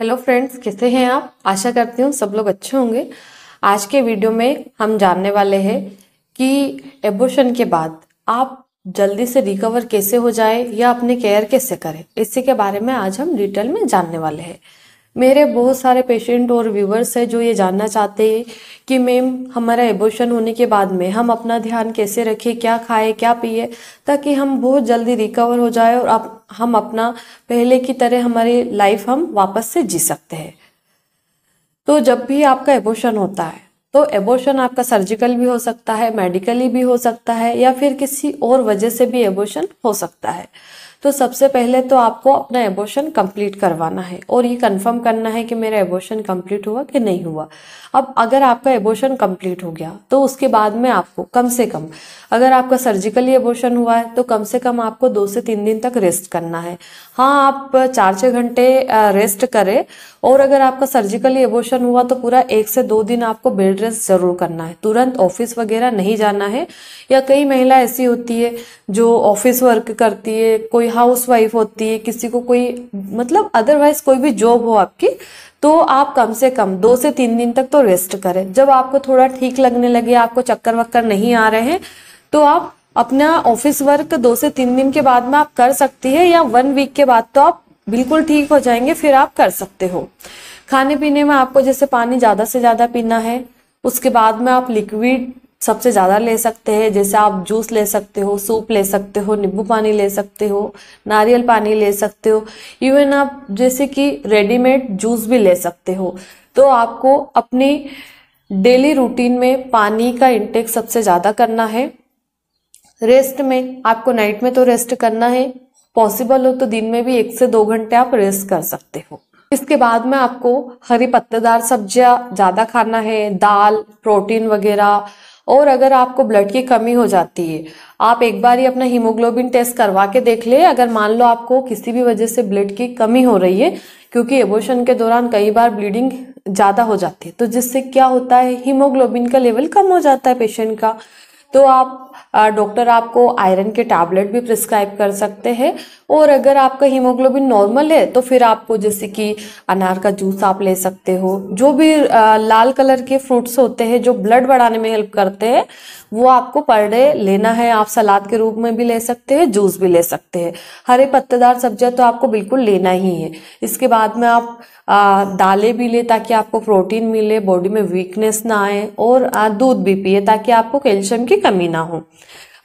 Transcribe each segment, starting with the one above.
hello friends कैसे हैं आप आशा करती हूँ सब लोग अच्छे होंगे आज के वीडियो में हम जानने वाले हैं कि एबोशन के बाद आप जल्दी से रिकवर कैसे हो जाए या अपने केयर कैसे करें इसी के बारे में आज हम डिटेल में जानने वाले हैं मेरे बहुत सारे पेशेंट और व्यूवर्स हैं जो ये जानना चाहते हैं कि मैम हमारा एबोशन होने के बाद में हम अपना ध्यान कैसे रखें क्या खाए क्या पिए ताकि हम बहुत जल्दी रिकवर हो जाए और अब हम अपना पहले की तरह हमारी लाइफ हम वापस से जी सकते हैं तो जब भी आपका एबोशन होता है तो एबोशन आपका सर्जिकल भी हो सकता है मेडिकली भी हो सकता है या फिर किसी और वजह से भी एबोशन हो सकता है तो सबसे पहले तो आपको अपना एबोशन कंप्लीट करवाना है और ये कंफर्म करना है कि मेरा एबोशन कंप्लीट हुआ कि नहीं हुआ अब अगर आपका एबोशन कंप्लीट हो गया तो उसके बाद में आपको कम से कम अगर आपका सर्जिकली एबोशन हुआ है तो कम से कम आपको दो से तीन दिन तक रेस्ट करना है हाँ आप चार छः घंटे रेस्ट करें और अगर आपका सर्जिकली एबोशन हुआ तो पूरा एक से दो दिन आपको बेड रेस्ट जरूर करना है तुरंत ऑफिस वगैरह नहीं जाना है या कई महिला ऐसी होती है जो ऑफिस वर्क करती है कोई हाउस वाइफ होती है किसी को कोई मतलब अदरवाइज कोई भी जॉब हो आपकी तो आप कम से कम दो से तीन दिन तक तो रेस्ट करें जब आपको थोड़ा ठीक लगने लगे आपको चक्कर वक्कर नहीं आ रहे हैं तो आप अपना ऑफिस वर्क दो से तीन दिन के बाद में आप कर सकती है या वन वीक के बाद तो आप बिल्कुल ठीक हो जाएंगे फिर आप कर सकते हो खाने पीने में आपको जैसे पानी ज़्यादा से ज़्यादा पीना है उसके बाद में आप लिक्विड सबसे ज़्यादा ले सकते हैं जैसे आप जूस ले सकते हो सूप ले सकते हो नींबू पानी ले सकते हो नारियल पानी ले सकते हो इवन आप जैसे कि रेडीमेड जूस भी ले सकते हो तो आपको अपनी डेली रूटीन में पानी का इंटेक सबसे ज़्यादा करना है रेस्ट में आपको नाइट में तो रेस्ट करना है पॉसिबल हो तो दिन में भी एक से दो घंटे आप रेस्ट कर सकते हो इसके बाद में आपको हरी पत्तेदार सब्जियां ज़्यादा खाना है दाल प्रोटीन वगैरह और अगर आपको ब्लड की कमी हो जाती है आप एक बार ही अपना हीमोग्लोबिन टेस्ट करवा के देख ले अगर मान लो आपको किसी भी वजह से ब्लड की कमी हो रही है क्योंकि एबोशन के दौरान कई बार ब्लीडिंग ज़्यादा हो जाती है तो जिससे क्या होता है हीमोग्लोबिन का लेवल कम हो जाता है पेशेंट का तो आप डॉक्टर आपको आयरन के टैबलेट भी प्रिस्क्राइब कर सकते हैं और अगर आपका हीमोग्लोबिन नॉर्मल है तो फिर आपको जैसे कि अनार का जूस आप ले सकते हो जो भी लाल कलर के फ्रूट्स होते हैं जो ब्लड बढ़ाने में हेल्प करते हैं वो आपको पर डे लेना है आप सलाद के रूप में भी ले सकते हैं जूस भी ले सकते हैं हरे पत्तेदार सब्जियां तो आपको बिल्कुल लेना ही है इसके बाद में आप दालें भी लें ताकि आपको प्रोटीन मिले बॉडी में वीकनेस ना आए और दूध भी पिए ताकि आपको कैल्शियम की कमी ना हो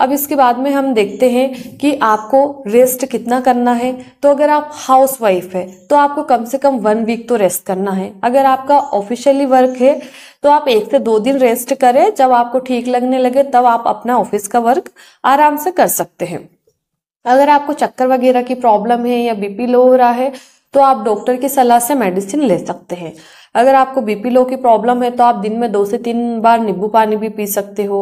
अब इसके बाद में हम देखते हैं कि आपको रेस्ट कितना करना है तो अगर आप हाउस वाइफ है तो आपको कम से कम वन वीक तो रेस्ट करना है अगर आपका ऑफिशियली वर्क है तो आप एक से दो दिन रेस्ट करें जब आपको ठीक लगने लगे तब आप अपना ऑफिस का वर्क आराम से कर सकते हैं अगर आपको चक्कर वगैरह की प्रॉब्लम है या बीपी लो हो रहा है तो आप डॉक्टर की सलाह से मेडिसिन ले सकते हैं अगर आपको बीपी लो की प्रॉब्लम है तो आप दिन में दो से तीन बार नींबू पानी भी पी सकते हो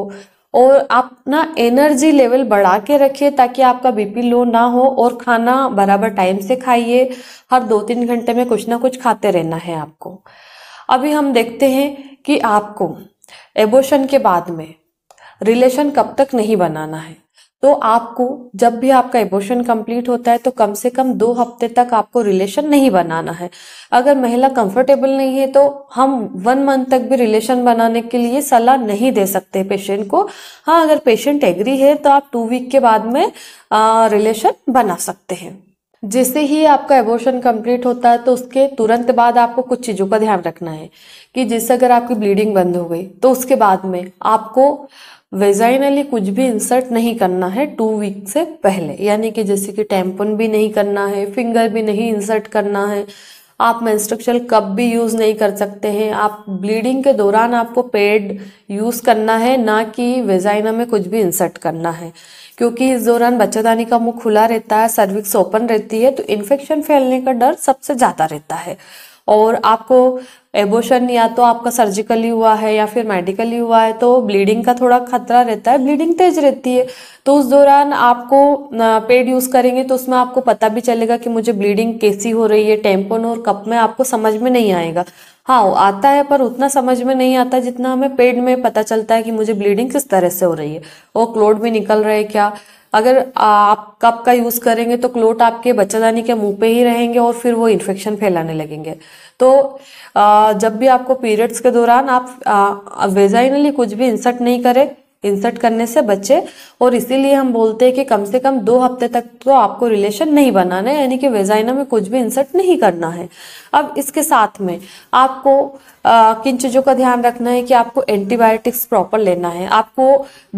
और आप ना एनर्जी लेवल बढ़ा के रखिए ताकि आपका बीपी लो ना हो और खाना बराबर टाइम से खाइए हर दो तीन घंटे में कुछ ना कुछ खाते रहना है आपको अभी हम देखते हैं कि आपको एबोशन के बाद में रिलेशन कब तक नहीं बनाना है तो आपको जब भी आपका इबोशन कंप्लीट होता है तो कम से कम दो हफ्ते तक आपको रिलेशन नहीं बनाना है अगर महिला कंफर्टेबल नहीं है तो हम वन मंथ तक भी रिलेशन बनाने के लिए सलाह नहीं दे सकते पेशेंट को हाँ अगर पेशेंट एग्री है तो आप टू वीक के बाद में रिलेशन बना सकते हैं जैसे ही आपका एबोर्शन कंप्लीट होता है तो उसके तुरंत बाद आपको कुछ चीज़ों का ध्यान रखना है कि जैसे अगर आपकी ब्लीडिंग बंद हो गई तो उसके बाद में आपको वेजाइनली कुछ भी इंसर्ट नहीं करना है टू वीक से पहले यानी कि जैसे कि टेम्पन भी नहीं करना है फिंगर भी नहीं इंसर्ट करना है आप मेंस्ट्रुक्चल कप भी यूज़ नहीं कर सकते हैं आप ब्लीडिंग के दौरान आपको पेड यूज़ करना है ना कि वेजाइना में कुछ भी इंसर्ट करना है क्योंकि इस दौरान बच्चादानी का मुंह खुला रहता है सर्विक्स ओपन रहती है तो इन्फेक्शन फैलने का डर सबसे ज़्यादा रहता है और आपको एबोशन या तो आपका सर्जिकली हुआ है या फिर मेडिकली हुआ है तो ब्लीडिंग का थोड़ा खतरा रहता है ब्लीडिंग तेज रहती है तो उस दौरान आपको पेड यूज़ करेंगे तो उसमें आपको पता भी चलेगा कि मुझे ब्लीडिंग कैसी हो रही है टेम्पोन और कप में आपको समझ में नहीं आएगा हाँ आता है पर उतना समझ में नहीं आता जितना हमें पेट में पता चलता है कि मुझे ब्लीडिंग किस तरह से हो रही है वो क्लोट भी निकल रहे क्या अगर आप कप का यूज़ करेंगे तो क्लोट आपके बच्चादानी के मुंह पे ही रहेंगे और फिर वो इन्फेक्शन फैलाने लगेंगे तो जब भी आपको पीरियड्स के दौरान आप वेजाइनली कुछ भी इंसर्ट नहीं करें इंसर्ट करने से बचे और इसीलिए हम बोलते हैं कि कम से कम दो हफ्ते तक तो आपको रिलेशन नहीं बनाना है यानी कि वेजाइना में कुछ भी इंसर्ट नहीं करना है अब इसके साथ में आपको किन चीज़ों का ध्यान रखना है कि आपको एंटीबायोटिक्स प्रॉपर लेना है आपको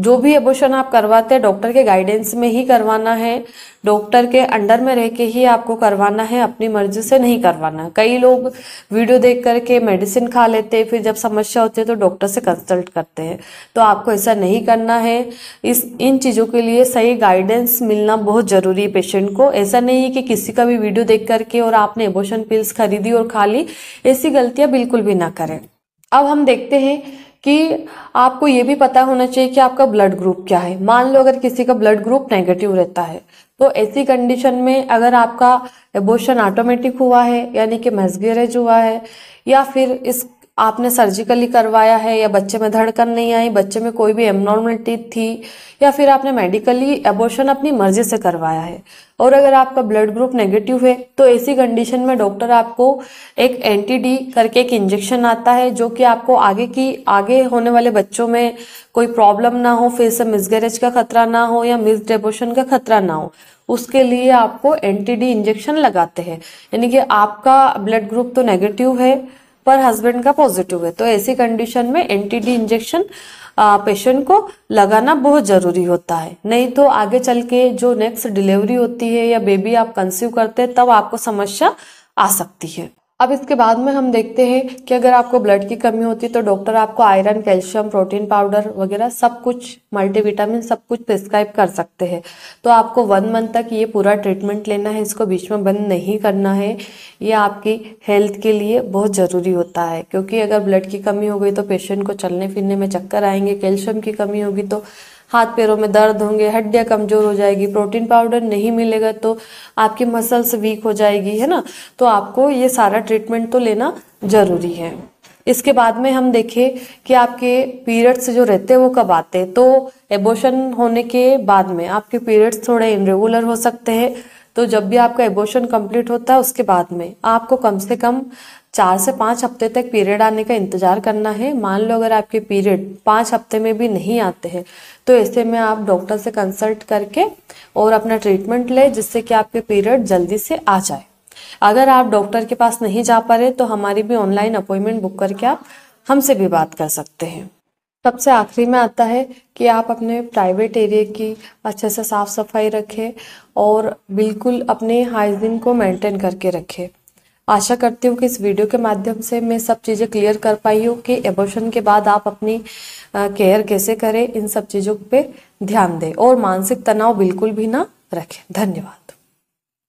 जो भी एबोशन आप करवाते हैं डॉक्टर के गाइडेंस में ही करवाना है डॉक्टर के अंडर में रह के ही आपको करवाना है अपनी मर्जी से नहीं करवाना कई लोग वीडियो देख करके मेडिसिन खा लेते हैं फिर जब समस्या होती है तो डॉक्टर से कंसल्ट करते हैं तो आपको ऐसा नहीं करना है इस इन चीज़ों के लिए सही गाइडेंस मिलना बहुत ज़रूरी है पेशेंट को ऐसा नहीं है कि किसी का भी वीडियो देख करके और आपने एबोशन पिल्स खरीदी और खा ली ऐसी गलतियाँ बिल्कुल भी ना करें अब हम देखते हैं कि आपको ये भी पता होना चाहिए कि आपका ब्लड ग्रुप क्या है मान लो अगर किसी का ब्लड ग्रुप नेगेटिव रहता है तो ऐसी कंडीशन में अगर आपका एबोशन ऑटोमेटिक हुआ है यानी कि मैसगेरेज हुआ है या फिर इस आपने सर्जिकली करवाया है या बच्चे में धड़कन नहीं आई बच्चे में कोई भी एबनॉर्मलिटी थी या फिर आपने मेडिकली एबोर्शन अपनी मर्जी से करवाया है और अगर आपका ब्लड ग्रुप नेगेटिव है तो ऐसी कंडीशन में डॉक्टर आपको एक एंटीडी करके एक इंजेक्शन आता है जो कि आपको आगे की आगे होने वाले बच्चों में कोई प्रॉब्लम ना हो फिर से मिसगैरेज का खतरा ना हो या मिस डेबोशन का खतरा ना हो उसके लिए आपको एंटीडी इंजेक्शन लगाते हैं यानी कि आपका ब्लड ग्रुप तो नेगेटिव है पर हस्बैंड का पॉजिटिव है तो ऐसी कंडीशन में एनटीडी इंजेक्शन पेशेंट को लगाना बहुत ज़रूरी होता है नहीं तो आगे चल के जो नेक्स्ट डिलीवरी होती है या बेबी आप कंसीव करते हैं तब आपको समस्या आ सकती है अब इसके बाद में हम देखते हैं कि अगर आपको ब्लड की कमी होती है तो डॉक्टर आपको आयरन कैल्शियम प्रोटीन पाउडर वगैरह सब कुछ मल्टीविटामिन सब कुछ प्रिस्क्राइब कर सकते हैं तो आपको वन मंथ तक ये पूरा ट्रीटमेंट लेना है इसको बीच में बंद नहीं करना है ये आपकी हेल्थ के लिए बहुत ज़रूरी होता है क्योंकि अगर ब्लड की कमी हो गई तो पेशेंट को चलने फिरने में चक्कर आएंगे कैल्शियम की कमी होगी तो हाथ पैरों में दर्द होंगे हड्डियाँ कमज़ोर हो जाएगी प्रोटीन पाउडर नहीं मिलेगा तो आपकी मसल्स वीक हो जाएगी है ना तो आपको ये सारा ट्रीटमेंट तो लेना ज़रूरी है इसके बाद में हम देखें कि आपके पीरियड्स जो रहते हैं वो कब आते हैं तो एबोशन होने के बाद में आपके पीरियड्स थोड़े इनरेगुलर हो सकते हैं तो जब भी आपका एबोशन कंप्लीट होता है उसके बाद में आपको कम से कम चार से पाँच हफ्ते तक पीरियड आने का इंतज़ार करना है मान लो अगर आपके पीरियड पाँच हफ्ते में भी नहीं आते हैं तो ऐसे में आप डॉक्टर से कंसल्ट करके और अपना ट्रीटमेंट लें जिससे कि आपके पीरियड जल्दी से आ जाए अगर आप डॉक्टर के पास नहीं जा पा रहे तो हमारी भी ऑनलाइन अपॉइंटमेंट बुक करके आप हमसे भी बात कर सकते हैं सबसे आखिरी में आता है कि आप अपने प्राइवेट एरिया की अच्छे से साफ़ सफाई रखें और बिल्कुल अपने हाइजीन को मेंटेन करके रखें आशा करती हूँ कि इस वीडियो के माध्यम से मैं सब चीज़ें क्लियर कर पाई हूँ कि एबोशन के बाद आप अपनी केयर कैसे करें इन सब चीज़ों पे ध्यान दें और मानसिक तनाव बिल्कुल भी ना रखें धन्यवाद